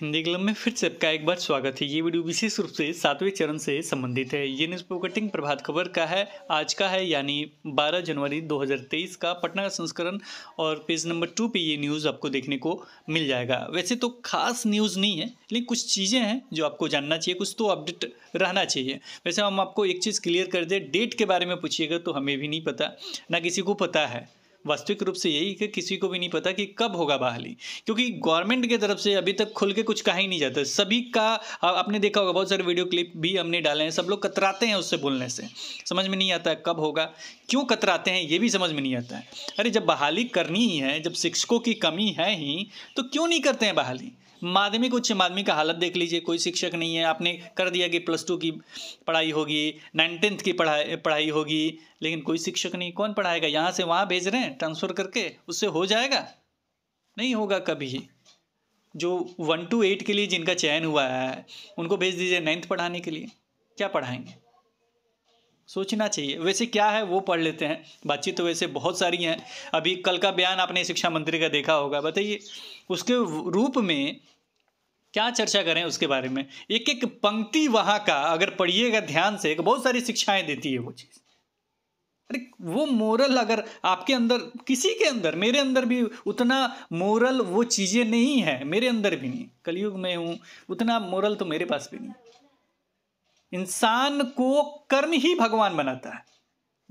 Hindi club में फिर से आपका एक बार स्वागत है ये वीडियो विशेष रूप से सातवें चरण से संबंधित है ये न्यूज़ प्रोकटिंग प्रभात खबर का है आज का है यानी 12 जनवरी 2023 का पटना का संस्करण और पेज नंबर टू पे ये न्यूज़ आपको देखने को मिल जाएगा वैसे तो खास न्यूज़ नहीं है लेकिन कुछ चीज़ें हैं जो आपको जानना चाहिए कुछ तो अपडेट रहना चाहिए वैसे हम आपको एक चीज़ क्लियर कर दें डेट के बारे में पूछिएगा तो हमें भी नहीं पता ना किसी को पता है वास्तविक रूप से यही कि किसी को भी नहीं पता कि कब होगा बहाली क्योंकि गवर्नमेंट की तरफ से अभी तक खुल के कुछ कहा ही नहीं जाता सभी का आपने देखा होगा बहुत सारे वीडियो क्लिप भी हमने डाले हैं सब लोग कतराते हैं उससे बोलने से समझ में नहीं आता कब होगा क्यों कतराते हैं ये भी समझ में नहीं आता है अरे जब बहाली करनी ही है जब शिक्षकों की कमी है ही तो क्यों नहीं करते हैं बहाली माध्यमिक उच्च माध्यमिक का हालत देख लीजिए कोई शिक्षक नहीं है आपने कर दिया कि प्लस टू की पढ़ाई होगी नाइन टेंथ की पढ़ाई पढ़ाई होगी लेकिन कोई शिक्षक नहीं कौन पढ़ाएगा यहाँ से वहाँ भेज रहे हैं ट्रांसफ़र करके उससे हो जाएगा नहीं होगा कभी जो वन टू एट के लिए जिनका चयन हुआ है उनको भेज दीजिए नाइन्थ पढ़ाने के लिए क्या पढ़ाएंगे सोचना चाहिए वैसे क्या है वो पढ़ लेते हैं बातचीत तो वैसे बहुत सारी हैं अभी कल का बयान आपने शिक्षा मंत्री का देखा होगा बताइए उसके रूप में क्या चर्चा करें उसके बारे में एक एक पंक्ति वहां का अगर पढ़िएगा ध्यान से बहुत सारी शिक्षाएं देती है वो चीज़ अरे वो मोरल अगर आपके अंदर किसी के अंदर मेरे अंदर भी उतना मोरल वो चीज़ें नहीं है मेरे अंदर भी नहीं कलयुग में हूं उतना मोरल तो मेरे पास भी नहीं इंसान को कर्म ही भगवान बनाता है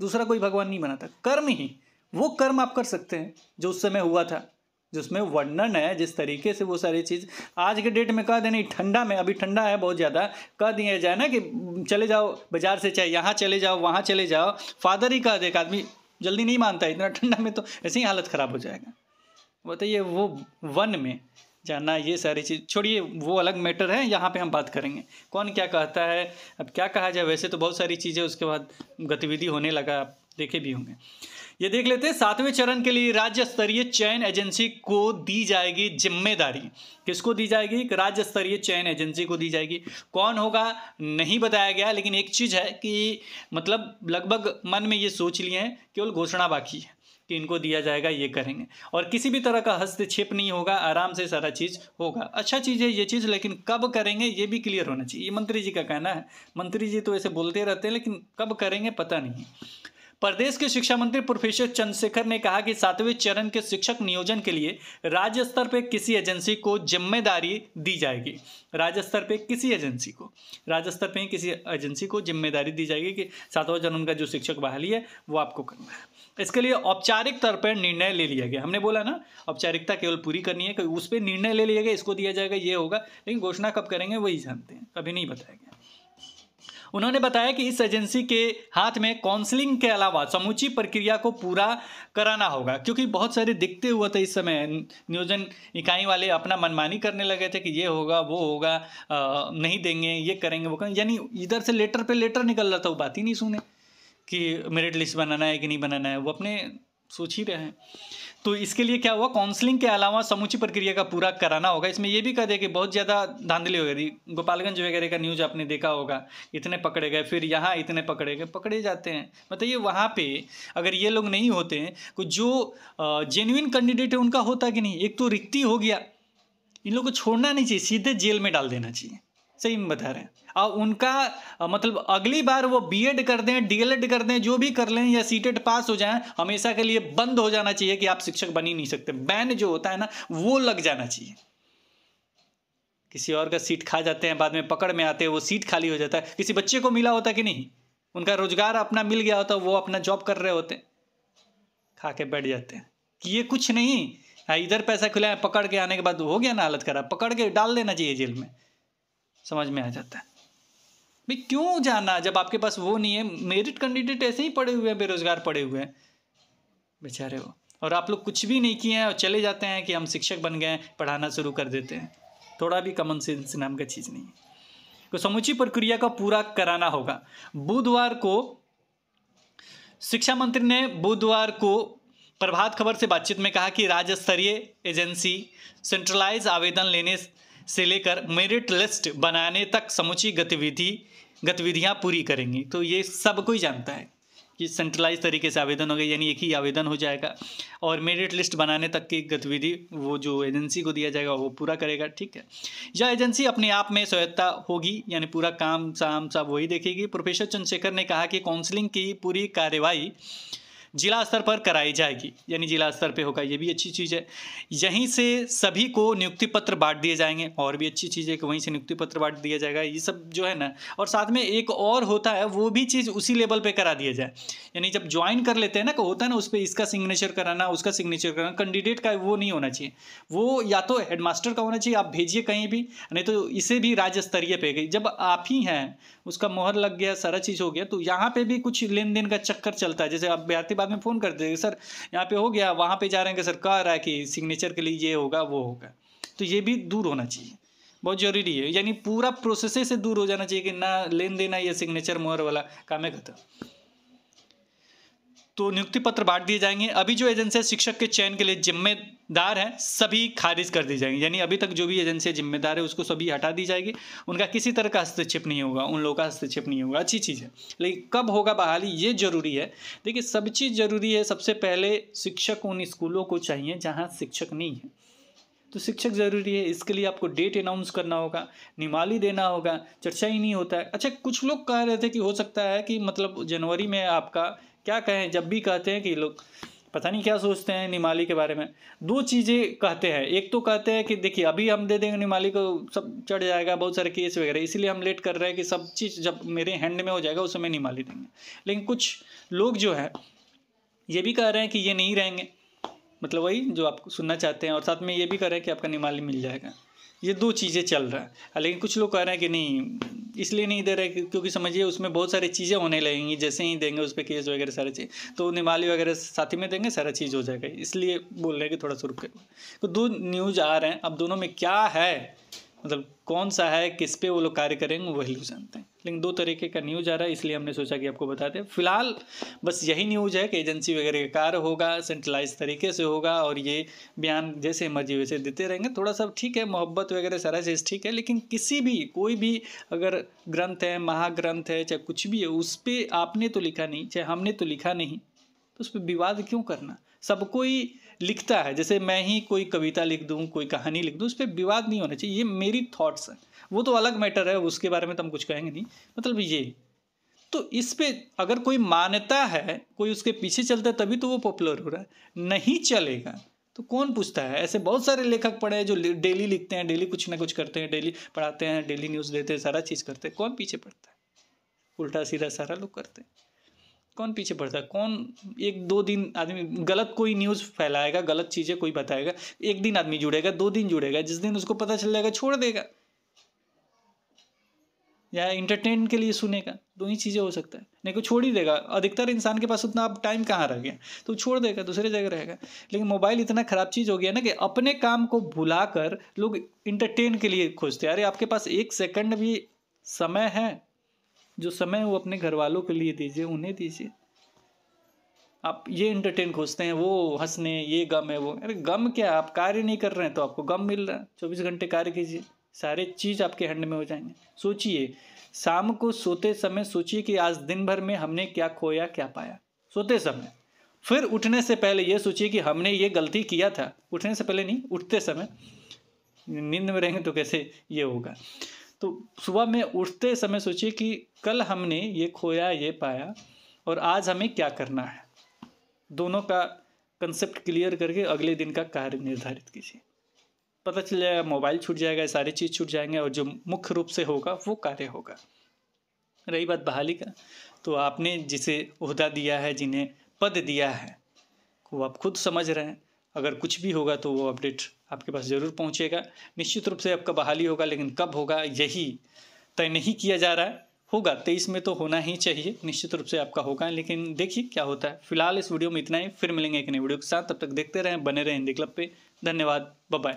दूसरा कोई भगवान नहीं बनाता कर्म ही वो कर्म आप कर सकते हैं जो उस समय हुआ था जिसमें वर्णन है जिस तरीके से वो सारी चीज़ आज के डेट में कह देना ठंडा में अभी ठंडा है बहुत ज़्यादा कह दिया जाए ना कि चले जाओ बाज़ार से चाहे यहाँ चले जाओ वहाँ चले जाओ फादर ही कह दे आदमी जल्दी नहीं मानता इतना ठंडा में तो ऐसे ही हालत ख़राब हो जाएगा बताइए वो वन में जाना ये सारी चीज़ छोड़िए वो अलग मैटर है यहाँ पे हम बात करेंगे कौन क्या कहता है अब क्या कहा जाए वैसे तो बहुत सारी चीज़ें उसके बाद गतिविधि होने लगा देखे भी होंगे ये देख लेते हैं सातवें चरण के लिए राज्य स्तरीय चयन एजेंसी को दी जाएगी जिम्मेदारी किसको दी जाएगी राज्य स्तरीय चयन एजेंसी को दी जाएगी कौन होगा नहीं बताया गया लेकिन एक चीज़ है कि मतलब लगभग मन में ये सोच लिए हैं केवल घोषणा बाकी है कि इनको दिया जाएगा ये करेंगे और किसी भी तरह का हस्तक्षेप नहीं होगा आराम से सारा चीज़ होगा अच्छा चीज़ है ये चीज़ लेकिन कब करेंगे ये भी क्लियर होना चाहिए ये मंत्री जी का कहना है मंत्री जी तो ऐसे बोलते रहते हैं लेकिन कब करेंगे पता नहीं प्रदेश के शिक्षा मंत्री प्रोफेसर चंद्रशेखर ने कहा कि सातवें चरण के शिक्षक नियोजन के लिए राज्य स्तर पर किसी एजेंसी को जिम्मेदारी दी जाएगी राज्य स्तर पर किसी एजेंसी को राज्य स्तर पर किसी एजेंसी को जिम्मेदारी दी जाएगी कि सातवें चरण का जो शिक्षक बहाली है वो आपको करना है इसके लिए औपचारिक तौर पर निर्णय ले लिया गया हमने बोला ना औपचारिकता केवल पूरी करनी है कि उस पर निर्णय ले लिया गया इसको दिया जाएगा ये होगा लेकिन घोषणा कब करेंगे वही जानते हैं कभी नहीं बताया गया उन्होंने बताया कि इस एजेंसी के हाथ में काउंसलिंग के अलावा समूची प्रक्रिया को पूरा कराना होगा क्योंकि बहुत सारे दिखते हुए थे इस समय नियोजन इकाई वाले अपना मनमानी करने लगे थे कि ये होगा वो होगा आ, नहीं देंगे ये करेंगे वो करेंगे यानी इधर से लेटर पर लेटर निकल रहा था वो बात ही नहीं सुने कि मेरिट लिस्ट बनाना है कि नहीं बनाना है वो अपने सोच ही रहे हैं तो इसके लिए क्या हुआ काउंसलिंग के अलावा समूची प्रक्रिया का पूरा कराना होगा इसमें यह भी कह दे कि बहुत ज़्यादा धांधली हो गई गोपालगंज वगैरह का न्यूज़ आपने देखा होगा इतने पकड़े गए फिर यहाँ इतने पकड़े गए पकड़े जाते हैं बताइए वहाँ पे अगर ये लोग नहीं होते हैं तो जो जेन्यून कैंडिडेट है उनका होता कि नहीं एक तो रिक्ति हो गया इन लोग को छोड़ना नहीं चाहिए सीधे जेल में डाल देना चाहिए सही में बता रहे हैं और उनका मतलब अगली बार वो बीएड कर दें डीएलएड कर दें जो भी कर लें या सीटेट पास e हो जाएं हमेशा के लिए बंद हो जाना चाहिए कि आप शिक्षक बन ही नहीं सकते बैन जो होता है ना वो लग जाना चाहिए किसी और का सीट खा जाते हैं बाद में पकड़ में आते हैं वो सीट खाली हो जाता है किसी बच्चे को मिला होता कि नहीं उनका रोजगार अपना मिल गया होता वो अपना जॉब कर रहे होते खा के बैठ जाते हैं कि ये कुछ नहीं हाँ, इधर पैसा खुला है पकड़ के आने के बाद हो गया ना हालत खराब पकड़ के डाल देना चाहिए जेल में समझ में आ जाता है भाई क्यों जाना जब आपके पास वो नहीं है मेरिट कैंडिडेट ऐसे ही पड़े हुए हैं बेरोजगार पड़े हुए हैं बेचारे वो और आप लोग कुछ भी नहीं किए हैं और चले जाते हैं कि हम शिक्षक बन गए हैं पढ़ाना शुरू कर देते हैं थोड़ा भी कॉमन सेंस नाम का चीज़ नहीं है तो समूची प्रक्रिया का पूरा कराना होगा बुधवार को शिक्षा मंत्री ने बुधवार को प्रभात खबर से बातचीत में कहा कि राज्य स्तरीय एजेंसी सेंट्रलाइज आवेदन लेने से लेकर मेरिट लिस्ट बनाने तक समुची गतिविधि गतिविधियां पूरी करेंगी तो ये सब कोई जानता है कि सेंट्रलाइज तरीके से आवेदन हो गया यानी एक ही आवेदन हो जाएगा और मेरिट लिस्ट बनाने तक की गतिविधि वो जो एजेंसी को दिया जाएगा वो पूरा करेगा ठीक है यह एजेंसी अपने आप में स्वयत्ता होगी यानी पूरा काम शाम सब वही देखेगी प्रोफेसर चंद्रशेखर ने कहा कि काउंसलिंग की पूरी कार्रवाई जिला स्तर पर कराई जाएगी यानी जिला स्तर पे होगा ये भी अच्छी चीज़ है यहीं से सभी को नियुक्ति पत्र बांट दिए जाएंगे और भी अच्छी चीज़ है कि वहीं से नियुक्ति पत्र बांट दिया जाएगा ये सब जो है ना और साथ में एक और होता है वो भी चीज़ उसी लेवल पर करा दिया जाए यानी जब ज्वाइन कर लेते हैं ना तो होता है ना उस पर इसका सिग्नेचर कराना उसका सिग्नेचर कराना कैंडिडेट का वो नहीं होना चाहिए वो या तो हेडमास्टर का होना चाहिए आप भेजिए कहीं भी नहीं तो इसे भी राज्य स्तरीय पे गई जब आप ही हैं उसका मोहर लग गया सारा चीज़ हो गया तो यहाँ पे भी कुछ लेन देन का चक्कर चलता है जैसे आप बाद में फ़ोन कर देंगे सर यहाँ पे हो गया वहाँ पे जा रहे हैं सर कह रहा है कि सिग्नेचर के लिए ये होगा वो होगा तो ये भी दूर होना चाहिए बहुत ज़रूरी है यानी पूरा प्रोसेस से दूर हो जाना चाहिए कि ना लेन देन या सिग्नेचर मोहर वाला काम है खत्म तो नियुक्ति पत्र बांट दिए जाएंगे अभी जो एजेंसियाँ शिक्षक के चयन के लिए जिम्मे दार हैं सभी खारिज कर दी जाएंगी यानी अभी तक जो भी एजेंसियाँ जिम्मेदार है उसको सभी हटा दी जाएगी उनका किसी तरह का हस्तक्षेप नहीं होगा उन लोगों का हस्तक्षेप नहीं होगा अच्छी चीज़ है लेकिन कब होगा बहाली ये ज़रूरी है देखिए सब चीज़ ज़रूरी है सबसे पहले शिक्षक उन स्कूलों को चाहिए जहाँ शिक्षक नहीं है तो शिक्षक ज़रूरी है इसके लिए आपको डेट अनाउंस करना होगा निमाली देना होगा चर्चा ही नहीं होता है अच्छा कुछ लोग कह रहे थे कि हो सकता है कि मतलब जनवरी में आपका क्या कहें जब भी कहते हैं कि लोग पता नहीं क्या सोचते हैं निमाली के बारे में दो चीज़ें कहते हैं एक तो कहते हैं कि देखिए अभी हम दे देंगे निमाली को सब चढ़ जाएगा बहुत सारे केस वगैरह इसीलिए हम लेट कर रहे हैं कि सब चीज़ जब मेरे हैंड में हो जाएगा उस समय निमाली देंगे लेकिन कुछ लोग जो है ये भी कह रहे हैं कि ये नहीं रहेंगे मतलब वही जो आप सुनना चाहते हैं और साथ में ये भी कह रहे हैं कि आपका निमाली मिल जाएगा ये दो चीज़ें चल रहा है लेकिन कुछ लोग कह रहे हैं कि नहीं इसलिए नहीं दे रहे क्योंकि समझिए उसमें बहुत सारी चीज़ें होने लगेंगी जैसे ही देंगे उस पर केस वगैरह सारी चीज़ तो निमाली वगैरह साथ ही में देंगे सारा चीज़ हो जाएगा इसलिए बोल रहे हैं कि थोड़ा सा रुक तो दो न्यूज़ आ रहे हैं अब दोनों में क्या है मतलब कौन सा है किस पे वो लोग कार्य करेंगे वही लोग जानते हैं लेकिन दो तरीके का न्यूज आ रहा है इसलिए हमने सोचा कि आपको बता दें फिलहाल बस यही न्यूज है कि एजेंसी वगैरह का कार्य होगा सेंट्रलाइज तरीके से होगा और ये बयान जैसे मर्जी वैसे देते रहेंगे थोड़ा सा ठीक है मोहब्बत वगैरह सारा चीज़ ठीक है लेकिन किसी भी कोई भी अगर ग्रंथ है महाग्रंथ है चाहे कुछ भी है उस पर आपने तो लिखा नहीं चाहे हमने तो लिखा नहीं तो उस पर विवाद क्यों करना सब कोई लिखता है जैसे मैं ही कोई कविता लिख दूँ कोई कहानी लिख दूँ उस पर विवाद नहीं होना चाहिए ये मेरी थाट्स हैं वो तो अलग मैटर है उसके बारे में तो हम कुछ कहेंगे नहीं मतलब ये तो इस पर अगर कोई मान्यता है कोई उसके पीछे चलता है तभी तो वो पॉपुलर हो रहा है नहीं चलेगा तो कौन पूछता है ऐसे बहुत सारे लेखक पढ़े हैं जो डेली लिखते हैं डेली कुछ ना कुछ करते हैं डेली पढ़ाते हैं डेली न्यूज़ देते हैं सारा चीज़ करते हैं कौन पीछे पढ़ता है उल्टा सीधा सारा लोग करते हैं कौन पीछे पड़ता है कौन एक दो दिन आदमी गलत कोई न्यूज़ फैलाएगा गलत चीज़ें कोई बताएगा एक दिन आदमी जुड़ेगा दो दिन जुड़ेगा जिस दिन उसको पता चल जाएगा छोड़ देगा या इंटरटेन के लिए सुनेगा दो ही चीज़ें हो सकता है नहीं को तो छोड़ ही देगा अधिकतर इंसान के पास उतना अब टाइम कहाँ रह गया तो छोड़ देगा दूसरे जगह रहेगा लेकिन मोबाइल इतना ख़राब चीज़ हो गया ना कि अपने काम को भुला लोग इंटरटेन के लिए खोजते हैं अरे आपके पास एक सेकंड भी समय है जो समय वो अपने घर वालों के लिए दीजिए उन्हें दीजिए आप ये इंटरटेन खोजते हैं वो हंसने ये गम है वो अरे गम क्या आप कार्य नहीं कर रहे हैं तो आपको गम मिल रहा है चौबीस घंटे कार्य कीजिए सारे चीज़ आपके हैंड में हो जाएंगे सोचिए शाम को सोते समय सोचिए कि आज दिन भर में हमने क्या खोया क्या पाया सोते समय फिर उठने से पहले ये सोचिए कि हमने ये गलती किया था उठने से पहले नहीं उठते समय नींद में रहेंगे तो कैसे ये होगा तो सुबह में उठते समय सोचिए कि कल हमने ये खोया ये पाया और आज हमें क्या करना है दोनों का कंसेप्ट क्लियर करके अगले दिन का कार्य निर्धारित कीजिए पता चल जाएगा मोबाइल छूट जाएगा सारी चीज़ छूट जाएंगे और जो मुख्य रूप से होगा वो कार्य होगा रही बात बहाली का तो आपने जिसे उहदा दिया है जिन्हें पद दिया है वो आप खुद समझ रहे हैं अगर कुछ भी होगा तो वो अपडेट आपके पास ज़रूर पहुँचेगा निश्चित रूप से आपका बहाली होगा लेकिन कब होगा यही तय नहीं किया जा रहा है होगा तेईस में तो होना ही चाहिए निश्चित रूप से आपका होगा लेकिन देखिए क्या होता है फिलहाल इस वीडियो में इतना ही फिर मिलेंगे एक नई वीडियो के साथ तब तक देखते रहें बने रहें हिंदी क्लब पर धन्यवाद बाय